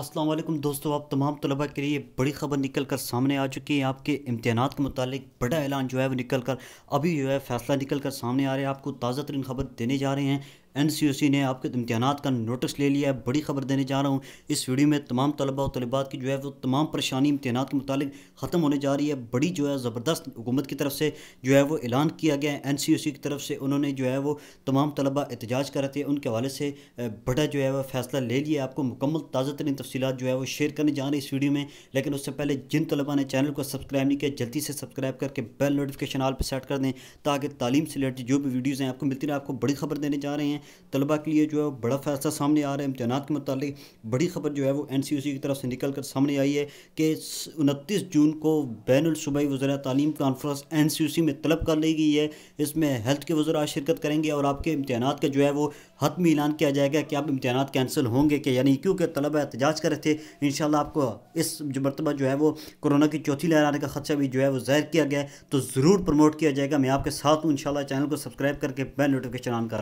अस्सलाम वालेकुम दोस्तों आप तमाम तलबा के लिए बड़ी खबर निकल कर सामने आ चुकी है आपके इम्तहान के मुतालिक बड़ा ऐलान जो है वो निकल कर अभी जो है फैसला निकल कर सामने आ रहा है आपको ताज़ा तरीन खबर देने जा रहे हैं सी ने आपके इम्तहान का नोटिस ले लिया है बड़ी खबर देने जा रहा हूँ इस वीडियो में तमाम तलबा और तलबात की जो है वो तमाम परेशानी इम्तहान के मुतालिक ख़त्म होने जा रही है बड़ी जो है ज़बरदस्त हुकूमत की तरफ से जो है वो ऐलान किया गया है एन की तरफ से उन्होंने जो है वो तमाम तलबा एहतजाज कर रहे थे उनके हवाले से बड़ा जो है वह फैसला ले लिया आपको मुकम्मल ताज़ा तरीन तफसीत जो है वो शेयर करने जा रहे हैं इस वीडियो में लेकिन उससे पहले जिन तलबा ने चैनल को सब्सक्राइब नहीं किया जल्दी से सब्सक्राइब करके बेल नोटिफिकेशन आल पर सेट कर दें ताकि तालीम से रिलेटेड जो भी वीडियोज़ हैं आपको मिलती रहे आपको बड़ी खबर देने जा रहे हैं तलबा के लिए जो है बड़ा फैसला सामने आ रहा है इम्तहान के मुतालिक बड़ी खबर जो है वो एन सी यू सी की तरफ से निकल कर सामने आई है कि उनतीस जून को बैन सूबाई वजरा तालीम conference N C U C में तलब कर ली गई है इसमें हेल्थ के वजरा शिरकत करेंगे और आपके इम्तहान का जो है वो हतमी ऐलान किया जाएगा कि आप इम्तहान कैंसिल होंगे कि यानी क्योंकि तलबा एहतजाज कर रहे थे इन आपको इस जो मरतबा जो है वो कोरोना की चौथी लहर आने का खदशा भी जो है वो जाहिर किया गया है तो ज़रूर प्रमोट किया जाएगा मैं आपके साथ हूँ इन चैनल को सब्सक्राइब करके बेल नोटिफिकेशन ऑन कर